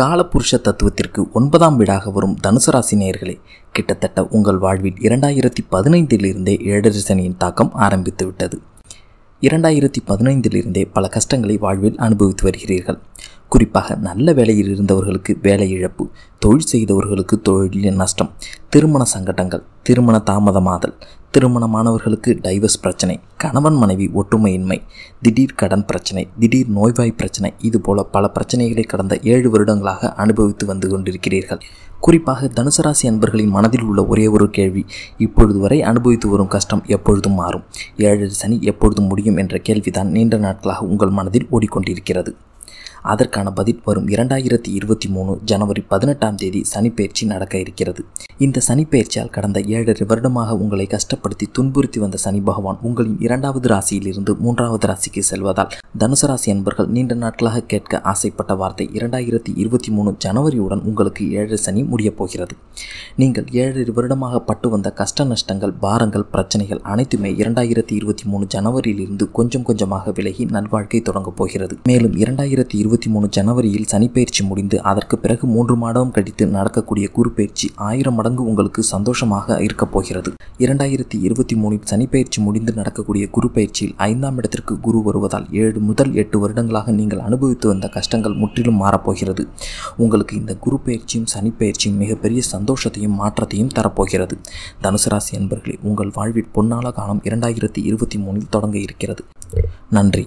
காலபுருஷ தத்துவத்திற்கு ஒன்பதாம் வீடாக வரும் தனுசு ராசி நேர்களே கிட்டத்தட்ட உங்கள் வாழ்வில் இரண்டாயிரத்தி பதினைந்திலிருந்தே ஏழரை சனியின் தாக்கம் ஆரம்பித்து விட்டது இரண்டாயிரத்தி பதினைந்திலிருந்தே பல கஷ்டங்களை வாழ்வில் அனுபவித்து வருகிறீர்கள் குறிப்பாக நல்ல வேலையில் இருந்தவர்களுக்கு வேலை இழப்பு தொழில் செய்தவர்களுக்கு தொழில் நஷ்டம் திருமண சங்கடங்கள் திருமண தாமதமாதல் திருமணமானவர்களுக்கு டைவர்ஸ் பிரச்சனை கணவன் மனைவி ஒற்றுமையின்மை திடீர் கடன் பிரச்சனை திடீர் நோய்வாய் பிரச்சனை இதுபோல பல பிரச்சனைகளை கடந்த ஏழு வருடங்களாக அனுபவித்து வந்து கொண்டிருக்கிறீர்கள் குறிப்பாக தனுசராசி அன்பர்களின் மனதில் உள்ள ஒரே ஒரு கேள்வி இப்பொழுது வரை அனுபவித்து வரும் கஷ்டம் எப்பொழுதும் மாறும் ஏழரை சனி எப்பொழுதும் முடியும் என்ற கேள்விதான் நீண்ட நாட்களாக உங்கள் மனதில் ஓடிக்கொண்டிருக்கிறது அதற்கான பதில் வரும் இரண்டாயிரத்தி இருபத்தி மூணு ஜனவரி பதினெட்டாம் தேதி சனிப்பெயர்ச்சி நடக்க இருக்கிறது இந்த சனிப்பெயர்ச்சியால் கடந்த ஏழரை வருடமாக உங்களை கஷ்டப்படுத்தி துன்புறுத்தி வந்த சனி பகவான் உங்களின் இரண்டாவது ராசியிலிருந்து மூன்றாவது ராசிக்கு செல்வதால் தனுசு ராசி அன்பர்கள் நீண்ட நாட்களாக கேட்க ஆசைப்பட்ட வார்த்தை இரண்டாயிரத்தி இருபத்தி மூணு ஜனவரியுடன் உங்களுக்கு ஏழரை சனி முடியப் போகிறது நீங்கள் ஏழரை வருடமாக பட்டு வந்த கஷ்ட நஷ்டங்கள் பாரங்கள் பிரச்சனைகள் அனைத்துமே இரண்டாயிரத்தி இருபத்தி மூணு ஜனவரியிலிருந்து கொஞ்சம் கொஞ்சமாக விலகி நல்வாழ்க்கை தொடங்கப் போகிறது மேலும் இரண்டாயிரத்தி இருபத்தி இருபத்தி மூணு ஜனவரியில் சனிப்பயிற்சி முடிந்து அதற்கு பிறகு மூன்று மாதம் கழித்து நடக்கக்கூடிய குரு பயிற்சி ஆயிரம் மடங்கு உங்களுக்கு சந்தோஷமாக இருக்கப் போகிறது இரண்டாயிரத்தி இருபத்தி மூணில் சனிப்பயிற்சி முடிந்து நடக்கக்கூடிய குரு பயிற்சியில் ஐந்தாம் இடத்திற்கு குரு வருவதால் ஏழு முதல் எட்டு வருடங்களாக நீங்கள் அனுபவித்து வந்த கஷ்டங்கள் முற்றிலும் மாறப்போகிறது உங்களுக்கு இந்த குரு பயிற்சியும் சனிப்பயிற்சியும் மிகப்பெரிய சந்தோஷத்தையும் மாற்றத்தையும் தரப்போகிறது தனுசு ராசி என்பர்களே உங்கள் வாழ்வில் பொன்னால காலம் இரண்டாயிரத்தி இருபத்தி மூணில் தொடங்க இருக்கிறது நன்றி